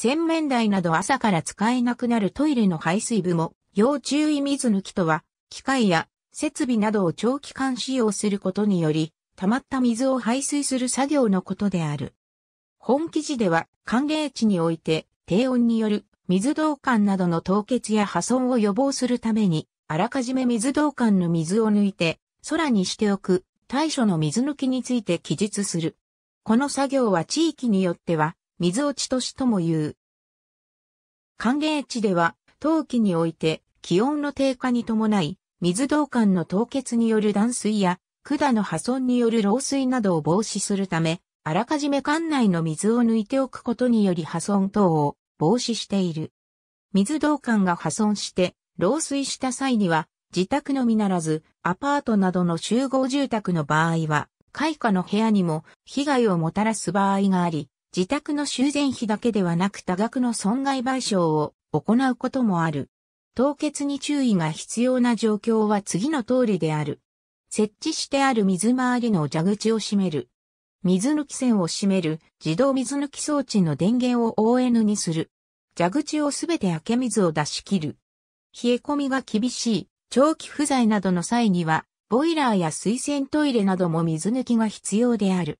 洗面台など朝から使えなくなるトイレの排水部も、要注意水抜きとは、機械や設備などを長期間使用することにより、溜まった水を排水する作業のことである。本記事では、寒冷地において、低温による水道管などの凍結や破損を予防するために、あらかじめ水道管の水を抜いて、空にしておく、対処の水抜きについて記述する。この作業は地域によっては、水落ち都市とも言う。寒冷地では、冬季において気温の低下に伴い、水道管の凍結による断水や、管の破損による漏水などを防止するため、あらかじめ管内の水を抜いておくことにより破損等を防止している。水道管が破損して漏水した際には、自宅のみならず、アパートなどの集合住宅の場合は、開花の部屋にも被害をもたらす場合があり、自宅の修繕費だけではなく多額の損害賠償を行うこともある。凍結に注意が必要な状況は次の通りである。設置してある水回りの蛇口を閉める。水抜き線を閉める自動水抜き装置の電源を ON にする。蛇口をすべて開け水を出し切る。冷え込みが厳しい、長期不在などの際には、ボイラーや水洗トイレなども水抜きが必要である。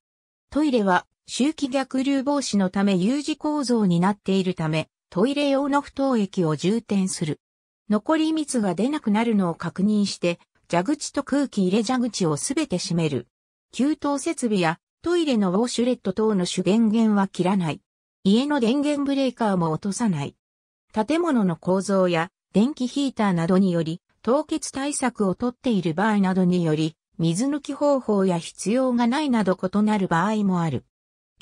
トイレは周期逆流防止のため U 字構造になっているため、トイレ用の不凍液を充填する。残り蜜が出なくなるのを確認して、蛇口と空気入れ蛇口をすべて閉める。給湯設備やトイレのウォシュレット等の主電源は切らない。家の電源ブレーカーも落とさない。建物の構造や電気ヒーターなどにより、凍結対策をとっている場合などにより、水抜き方法や必要がないなど異なる場合もある。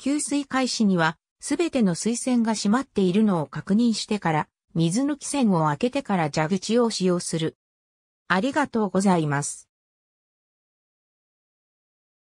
給水開始には、すべての水栓が閉まっているのを確認してから、水抜き栓を開けてから蛇口を使用する。ありがとうございます。